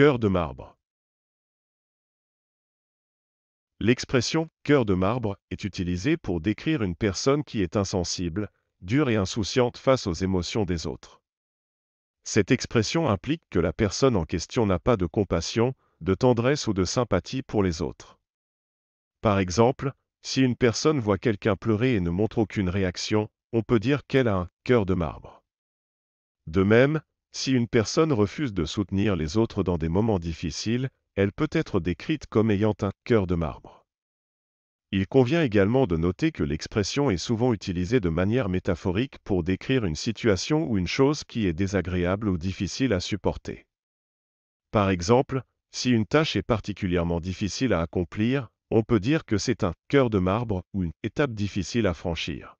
Cœur de marbre. L'expression cœur de marbre est utilisée pour décrire une personne qui est insensible, dure et insouciante face aux émotions des autres. Cette expression implique que la personne en question n'a pas de compassion, de tendresse ou de sympathie pour les autres. Par exemple, si une personne voit quelqu'un pleurer et ne montre aucune réaction, on peut dire qu'elle a un cœur de marbre. De même, si une personne refuse de soutenir les autres dans des moments difficiles, elle peut être décrite comme ayant un cœur de marbre. Il convient également de noter que l'expression est souvent utilisée de manière métaphorique pour décrire une situation ou une chose qui est désagréable ou difficile à supporter. Par exemple, si une tâche est particulièrement difficile à accomplir, on peut dire que c'est un cœur de marbre ou une étape difficile à franchir.